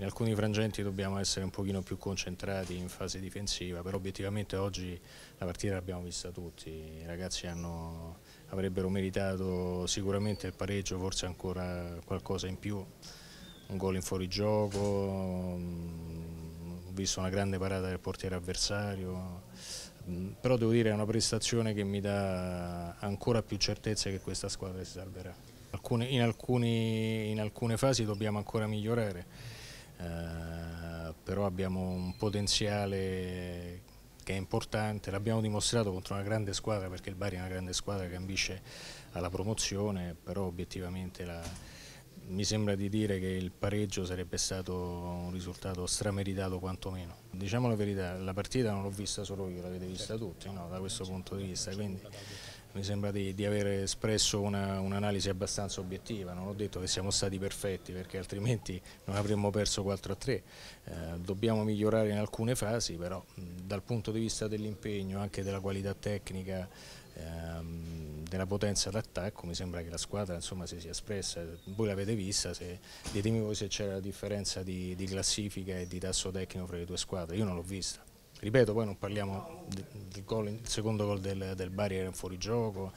in alcuni frangenti dobbiamo essere un pochino più concentrati in fase difensiva, però obiettivamente oggi la partita l'abbiamo vista tutti, i ragazzi hanno, avrebbero meritato sicuramente il pareggio, forse ancora qualcosa in più, un gol in fuorigioco, mm, ho visto una grande parata del portiere avversario, mm, però devo dire è una prestazione che mi dà ancora più certezza che questa squadra si salverà. in, alcuni, in alcune fasi dobbiamo ancora migliorare eh, però abbiamo un potenziale che è importante, l'abbiamo dimostrato contro una grande squadra perché il Bari è una grande squadra che ambisce alla promozione, però obiettivamente la, mi sembra di dire che il pareggio sarebbe stato un risultato strameritato quantomeno. Diciamo la verità, la partita non l'ho vista solo io, l'avete vista tutti no, da questo punto di vista, quindi mi sembra di, di aver espresso un'analisi un abbastanza obiettiva, non ho detto che siamo stati perfetti perché altrimenti non avremmo perso 4 a 3, eh, dobbiamo migliorare in alcune fasi però dal punto di vista dell'impegno, anche della qualità tecnica, ehm, della potenza d'attacco mi sembra che la squadra insomma, si sia espressa, voi l'avete vista, se, ditemi voi se c'era la differenza di, di classifica e di tasso tecnico fra le due squadre, io non l'ho vista ripeto poi non parliamo del, del secondo gol del, del Bari era in fuorigioco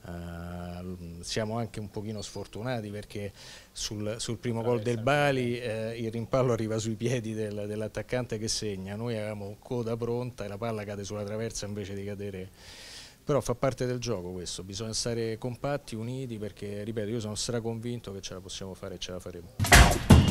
Uh, siamo anche un pochino sfortunati perché sul, sul primo gol del Bali eh, il rimpallo arriva sui piedi del, dell'attaccante che segna, noi avevamo coda pronta e la palla cade sulla traversa invece di cadere però fa parte del gioco questo, bisogna stare compatti, uniti perché ripeto io sono straconvinto che ce la possiamo fare e ce la faremo.